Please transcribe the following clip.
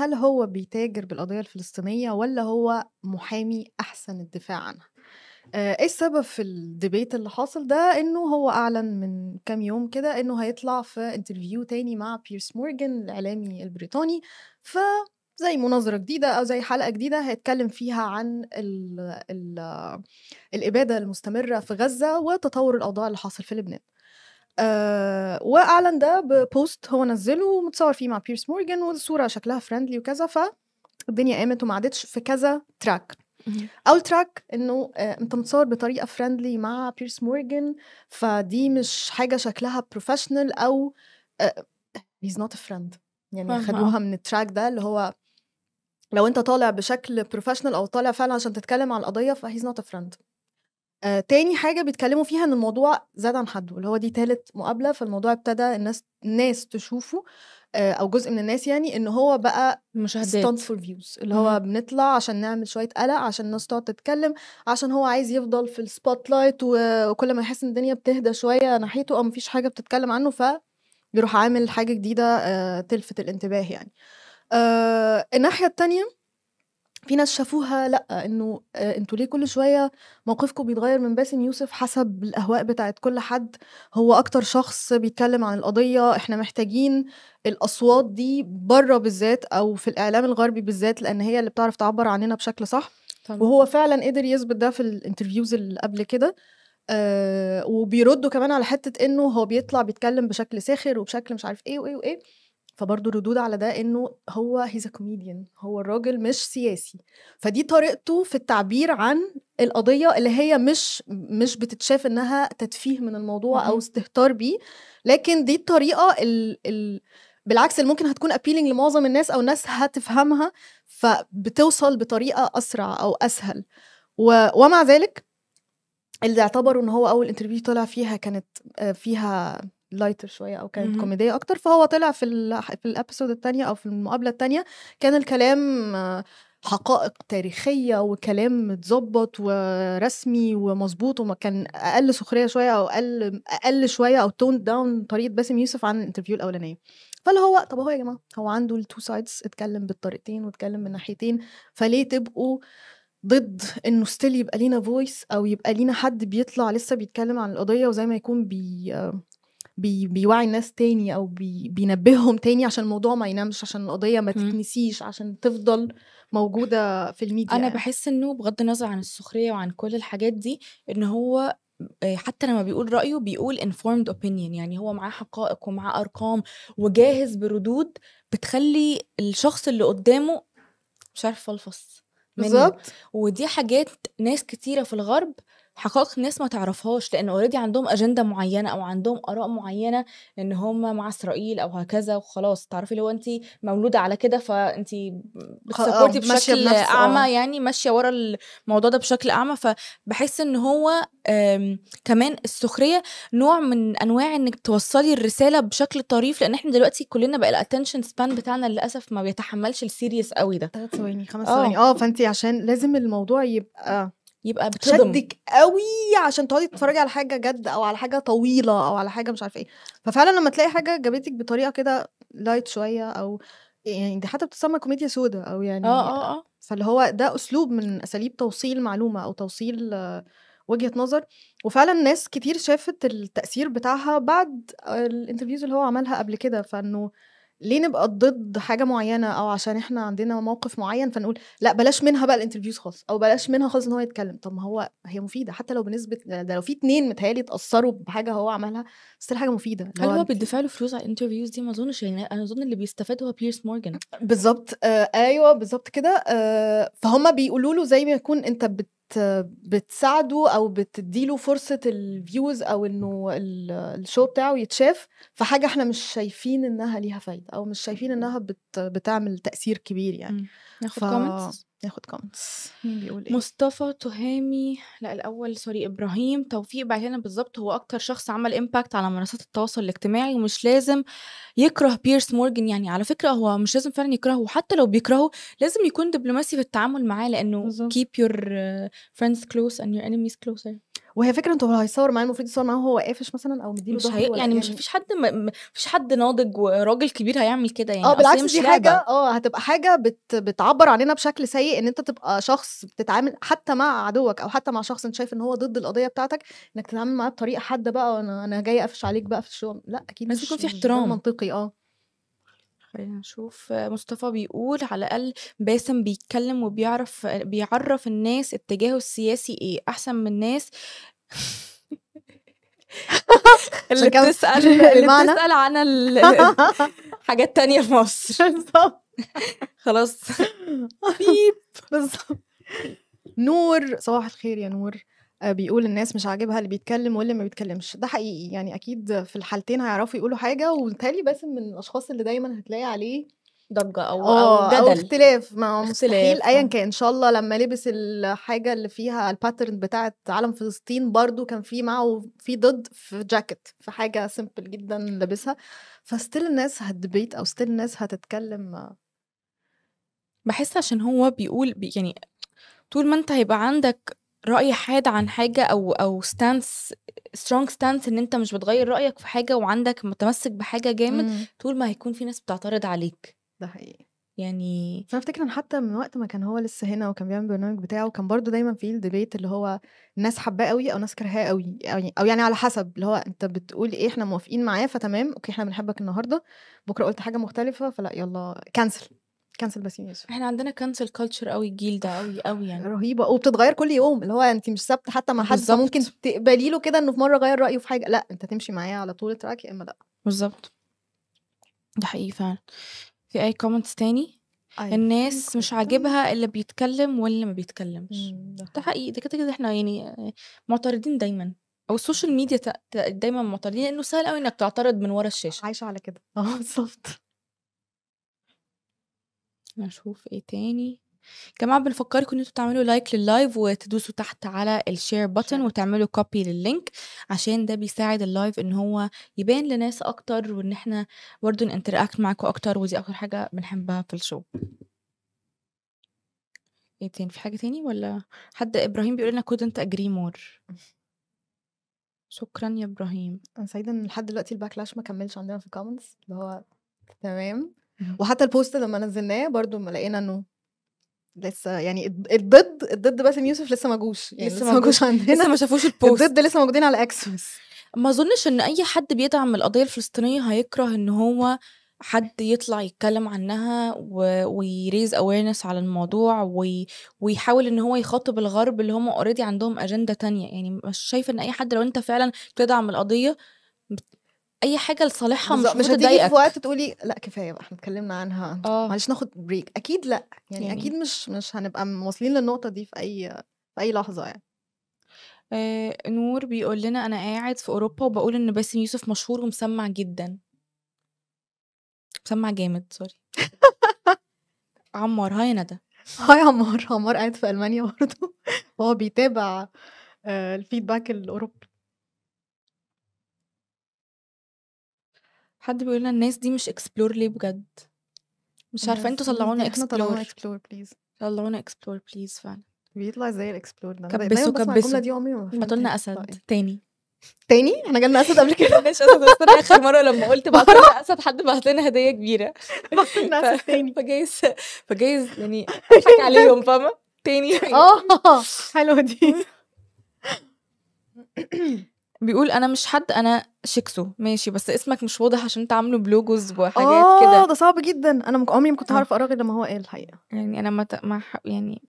هل هو بيتاجر بالقضية الفلسطينية ولا هو محامي أحسن الدفاع عنها آه، ايه السبب في الديبيت اللي حاصل ده انه هو اعلن من كام يوم كده انه هيطلع في انترفيو تاني مع بيرس مورجن الاعلامي البريطاني ف زي مناظرة جديدة أو زي حلقة جديدة هيتكلم فيها عن الـ الـ الإبادة المستمرة في غزة وتطور الأوضاع اللي حاصل في لبنان آه، واعلن ده ببوست هو نزله متصور فيه مع بيرس مورجان والصوره شكلها فريندلي وكذا فالدنيا قامت وما عادتش في كذا تراك اول تراك انه آه انت متصور بطريقه فريندلي مع بيرس مورجان فدي مش حاجه شكلها بروفيشنال او هيز نوت ا فريند يعني خدوها آه. من التراك ده اللي هو لو انت طالع بشكل بروفيشنال او طالع فعلا عشان تتكلم عن القضيه فهيز نوت ا فريند آه تاني حاجة بيتكلموا فيها إن الموضوع زاد عن حده اللي هو دي تالت مقابلة فالموضوع ابتدى الناس الناس تشوفه آه أو جزء من الناس يعني إن هو بقى مشاهدات stunt فور فيوز اللي هو مم. بنطلع عشان نعمل شوية قلق عشان الناس تقعد تتكلم عشان هو عايز يفضل في السبوت لايت وكل ما يحس إن الدنيا بتهدى شوية ناحيته أو مفيش حاجة بتتكلم عنه فبيروح عامل حاجة جديدة آه تلفت الانتباه يعني آه الناحية التانية في ناس شافوها لا انه آه، انتوا ليه كل شويه موقفكم بيتغير من باسم يوسف حسب الاهواء بتاعت كل حد هو اكتر شخص بيتكلم عن القضيه احنا محتاجين الاصوات دي بره بالذات او في الاعلام الغربي بالذات لان هي اللي بتعرف تعبر عننا بشكل صح طبعا. وهو فعلا قدر يثبت ده في الانترفيوز اللي قبل كده آه وبيردوا كمان على حته انه هو بيطلع بيتكلم بشكل ساخر وبشكل مش عارف ايه وايه وايه فبرضه ردود على ده انه هو هيز كوميديان هو الراجل مش سياسي فدي طريقته في التعبير عن القضيه اللي هي مش مش بتتشاف انها تتفيه من الموضوع او استهتار بيه لكن دي الطريقه ال ال بالعكس اللي ممكن هتكون ابيلينج لمعظم الناس او ناس هتفهمها فبتوصل بطريقه اسرع او اسهل و ومع ذلك اللي اعتبروا ان هو اول انترفيو طلع فيها كانت آه، فيها لايتر شويه او كانت كوميديه اكتر فهو طلع في ال في الابيسود الثانيه او في المقابله الثانيه كان الكلام حقائق تاريخيه وكلام متظبط ورسمي ومظبوط وكان اقل سخريه شويه او اقل اقل شويه او تون داون طريقه باسم يوسف عن الانترفيو الاولانيه فاللي هو طب هو يا جماعه هو عنده التو سايدز اتكلم بالطريقتين واتكلم من ناحيتين فليه تبقوا ضد انه ستيل يبقى لينا فويس او يبقى لينا حد بيطلع لسه بيتكلم عن القضيه وزي ما يكون بي بي بيوعي الناس تاني او بي بينبههم تاني عشان الموضوع ما ينامش عشان القضيه ما تتنسيش عشان تفضل موجوده في الميديا انا يعني. بحس انه بغض النظر عن السخريه وعن كل الحاجات دي ان هو آه، حتى لما بيقول رأيه بيقول informed opinion يعني هو معاه حقائق ومعاه أرقام وجاهز بردود بتخلي الشخص اللي قدامه مش عارف فلفص بالظبط ودي حاجات ناس كتيرة في الغرب حقائق الناس ما تعرفهاش لان اوريدي عندهم اجنده معينه او عندهم اراء معينه ان هم مع اسرائيل او هكذا وخلاص تعرفي اللي هو انت مولوده على كده فانت آه، بتسبورتي بشكل آه. اعمى يعني ماشيه ورا الموضوع ده بشكل اعمى فبحس ان هو كمان السخريه نوع من انواع انك توصلي الرساله بشكل طريف لان احنا دلوقتي كلنا بقى الاتنشن سبان بتاعنا للاسف ما بيتحملش السيريس قوي ده ثلاث ثواني خمس آه. ثواني اه فانت عشان لازم الموضوع يبقى يبقى بتشدك قوي عشان تقعدي تتفرجي على حاجه جد او على حاجه طويله او على حاجه مش عارفه ايه ففعلا لما تلاقي حاجه جابتك بطريقه كده لايت شويه او يعني دي حتى بتسمى كوميديا سودا او يعني اه اه اه فاللي هو ده اسلوب من اساليب توصيل معلومه او توصيل وجهه نظر وفعلا ناس كتير شافت التاثير بتاعها بعد الانترفيوز اللي هو عملها قبل كده فانه ليه نبقى ضد حاجه معينه او عشان احنا عندنا موقف معين فنقول لا بلاش منها بقى الانترفيوز خالص او بلاش منها خالص ان هو يتكلم طب ما هو هي مفيده حتى لو بنسبه ده لو في اتنين متهيألي اتاثروا بحاجه هو عملها بس حاجه مفيده هل هو بيدفع له فلوس على الانترفيوز دي ما اظنش يعني انا اظن اللي بيستفاد هو بيرس مورجان بالظبط آه ايوه بالظبط كده آه فهم بيقولوا له زي ما يكون انت بت بت بتساعده او بتديله فرصه الفيوز او انه الشو بتاعه يتشاف في حاجه احنا مش شايفين انها ليها فايده او مش شايفين انها بت بتعمل تاثير كبير يعني ناخد ف... كومنتس ناخد كومنتس مين بيقول ايه مصطفى تهامي لا الاول سوري ابراهيم توفيق بعدين بالظبط هو اكتر شخص عمل امباكت على منصات التواصل الاجتماعي ومش لازم يكره بيرس مورجن يعني على فكره هو مش لازم فعلا يكرهه وحتى لو بيكرهه لازم يكون دبلوماسي في التعامل معاه لانه keep your آه، friends close and your enemies closer وهي فكره انتوا لو هيصور معاه المفروض يصور معاه وهو قافش مثلا او مديله مش هي... يعني, مش مفيش حد م... مفيش حد ناضج وراجل كبير هيعمل كده يعني اه بالعكس دي حاجه اه هتبقى حاجه بت... بتعبر علينا بشكل سيء ان انت تبقى شخص بتتعامل حتى مع عدوك او حتى مع شخص انت شايف ان هو ضد القضيه بتاعتك انك تتعامل معاه بطريقه حاده بقى وانا انا جاي اقفش عليك بقى في الشغل لا اكيد بس يكون في احترام منطقي اه خلينا نشوف مصطفى بيقول على الأقل باسم بيتكلم وبيعرف بيعرف الناس اتجاهه السياسي ايه أحسن من الناس اللي بتسأل اللي بتسأل عن حاجات تانية في مصر بالظبط خلاص بيب بالظبط نور صباح الخير يا نور آه، بيقول الناس مش عاجبها اللي بيتكلم واللي ما بيتكلمش ده حقيقي يعني اكيد في الحالتين هيعرفوا يقولوا حاجه وتالي باسم من الاشخاص اللي دايما هتلاقي عليه ضجه او آه، أو, جدل أو اختلاف ما هو مستحيل ايا آه. كان ان شاء الله لما لبس الحاجه اللي فيها الباترن بتاعه علم فلسطين برضو كان في معه في ضد في جاكيت في حاجه سيمبل جدا لابسها فستيل الناس هتدبيت او ستيل الناس هتتكلم بحس عشان هو بيقول بي يعني طول ما انت هيبقى عندك رأي حاد عن حاجة أو أو ستانس سترونج ستانس إن أنت مش بتغير رأيك في حاجة وعندك متمسك بحاجة جامد مم. طول ما هيكون في ناس بتعترض عليك ده حقيقي يعني فانا افتكر ان حتى من وقت ما كان هو لسه هنا وكان بيعمل البرنامج بتاعه كان برضو دايما في الديبيت اللي هو ناس حباه قوي او ناس كرهاه قوي يعني او يعني على حسب اللي هو انت بتقول ايه احنا موافقين معاه فتمام اوكي احنا بنحبك النهارده بكره قلت حاجه مختلفه فلا يلا كنسل كانسل بس يوسف احنا عندنا كانسل كلتشر قوي الجيل ده قوي قوي يعني رهيبه وبتتغير كل يوم اللي هو انت مش ثابته حتى مع حد ممكن تقبلي له كده انه في مره غير رايه في حاجه لا انت تمشي معاه على طول التراك يا اما لا بالظبط ده حقيقي فعلا في اي كومنتس تاني أيوة. الناس مش عاجبها اللي بيتكلم واللي ما بيتكلمش ده حقيقي ده كده كده احنا يعني معترضين دايما او السوشيال ميديا دايما معترضين لانه سهل قوي انك تعترض من ورا الشاشه عايشه على كده اه بالظبط نشوف ايه تاني جماعة بنفكركم ان انتوا تعملوا لايك لللايف وتدوسوا تحت على الشير بتن وتعملوا كوبي لللينك عشان ده بيساعد اللايف ان هو يبان لناس اكتر وان احنا برضه ننتراكت معاكم اكتر ودي اكتر حاجة بنحبها في الشو ايه تاني في حاجة تاني ولا حد ابراهيم بيقول لنا كود انت اجري مور شكرا يا ابراهيم انا سعيدة ان لحد دلوقتي الباكلاش ما كملش عندنا في الكومنتس اللي هو تمام وحتى البوست لما نزلناه برضو لقينا انه لسه يعني الضد الضد باسم يوسف لسه ما جوش يعني لسه, ما جوش عندنا لسه ما شافوش البوست الضد لسه موجودين على اكسس ما اظنش ان اي حد بيدعم القضيه الفلسطينيه هيكره ان هو حد يطلع يتكلم عنها و... ويريز اويرنس على الموضوع و... ويحاول ان هو يخاطب الغرب اللي هم اوريدي عندهم اجنده تانية يعني مش شايفه ان اي حد لو انت فعلا بتدعم القضيه اي حاجه لصالحها مش مش هتضايقك في وقت تقولي لا كفايه بقى احنا اتكلمنا عنها اه معلش ناخد بريك اكيد لا يعني, يعني اكيد مش مش هنبقى واصلين للنقطه دي في اي في اي لحظه يعني آه نور بيقول لنا انا قاعد في اوروبا وبقول ان باسم يوسف مشهور ومسمع جدا مسمع جامد سوري عمار هاي ندى هاي عمار عمار قاعد في المانيا برضه وهو بيتابع آه، الفيدباك الاوروبي حد بيقول لنا الناس دي مش explore ليه بجد مش عارفة انتوا طلعونا احنا طلعونا explore اكسبلور بليز طلعونا explore please فعلا بيطلع زي الاكسبلور ده كبسوا كبسوا دي عمري ما لنا اسد طيب. تاني تاني احنا جالنا اسد قبل كده مش اسد بس انا اخر مره لما قلت بعت اسد حد بعت لنا هديه كبيره بعت اسد تاني فجايز فجايز يعني اضحك عليهم فاهمه تاني اه حلوه دي بيقول انا مش حد انا شكسو ماشي بس اسمك مش واضح عشان انت عامله بلوجوز وحاجات كده اه ده صعب جدا انا عمري ما كنت آه. هعرف اقرا غير لما هو قال الحقيقه يعني انا ما, ما يعني